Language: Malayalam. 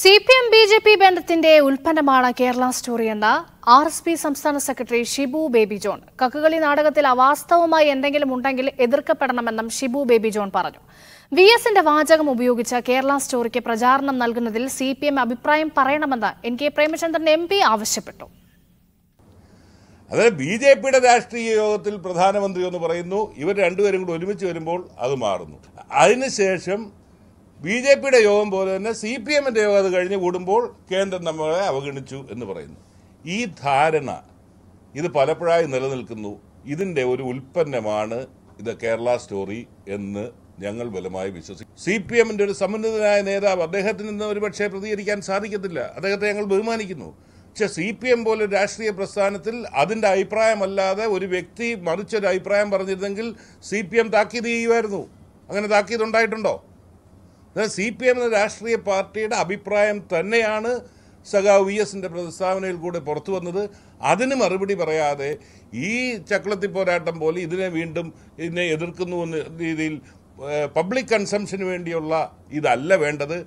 C P M B J P ബന്ധത്തിന്റെ ഉൽപ്പന്നമാണ് കേരള സ്റ്റോറി എന്ന ആർ എസ് പി സംസ്ഥാന സെക്രട്ടറി ഷിബു ബേബി ജോൺ കക്കുകളി നാടകത്തിൽ അവാസ്തവമായി എന്തെങ്കിലും ഉണ്ടെങ്കിൽ എതിർക്കപ്പെടണമെന്നും ഷിബു ബേബി ജോൺ പറഞ്ഞു വി എസിന്റെ വാചകം ഉപയോഗിച്ച കേരള സ്റ്റോറിക്ക് പ്രചാരണം നൽകുന്നതിൽ സി പി എം അഭിപ്രായം പറയണമെന്ന് N K Premachandran M P ആവശ്യപ്പെട്ടു അതായത് ബി ജെ പിയുടെ രാഷ്ട്രീയ യോഗത്തിൽ പ്രധാനമന്ത്രി എന്ന് പറയുന്നു ഇവർ രണ്ടുപേരും കൂടി ഒരുമിച്ച് വരുമ്പോൾ അത് മാറുന്നു അതിനുശേഷം ബി ജെ പിയുടെ യോഗം പോലെ തന്നെ സി പി എമ്മിൻ്റെ യോഗം അത് കഴിഞ്ഞ് കൂടുമ്പോൾ കേന്ദ്രം നമ്മളെ അവഗണിച്ചു എന്ന് പറയുന്നു ഈ ധാരണ ഇത് പലപ്പോഴായി നിലനിൽക്കുന്നു ഇതിൻ്റെ ഒരു ഉൽപ്പന്നമാണ് ഇത് കേരള സ്റ്റോറി എന്ന് ഞങ്ങൾ ബലമായി വിശ്വസിക്കും സി പി എമ്മിൻ്റെ ഒരു സമുന്നതനായ നേതാവ് അദ്ദേഹത്തിന് നിന്ന് ഒരുപക്ഷെ പ്രതികരിക്കാൻ സാധിക്കത്തില്ല അദ്ദേഹത്തെ ഞങ്ങൾ ബഹുമാനിക്കുന്നു പക്ഷെ സി പി എം പോലെ രാഷ്ട്രീയ പ്രസ്ഥാനത്തിൽ അതിൻ്റെ അഭിപ്രായമല്ലാതെ ഒരു വ്യക്തി മറിച്ചൊരു അഭിപ്രായം പറഞ്ഞിരുന്നെങ്കിൽ സി പി എം താക്കീത് ചെയ്യുമായിരുന്നു അങ്ങനെ താക്കീത് ഉണ്ടായിട്ടുണ്ടോ എന്നാൽ സി പി എം എന്ന രാഷ്ട്രീയ പാർട്ടിയുടെ അഭിപ്രായം തന്നെയാണ് സഖാവ് വി എസിൻ്റെ പ്രസ്താവനയിൽ കൂടെ പുറത്തു വന്നത് അതിന് മറുപടി പറയാതെ ഈ ചക്കളത്തി പോരാട്ടം പോലെ ഇതിനെ വീണ്ടും ഇതിനെ എതിർക്കുന്നു എന്ന രീതിയിൽ പബ്ലിക് കൺസംഷന് വേണ്ടിയുള്ള ഇതല്ല വേണ്ടത്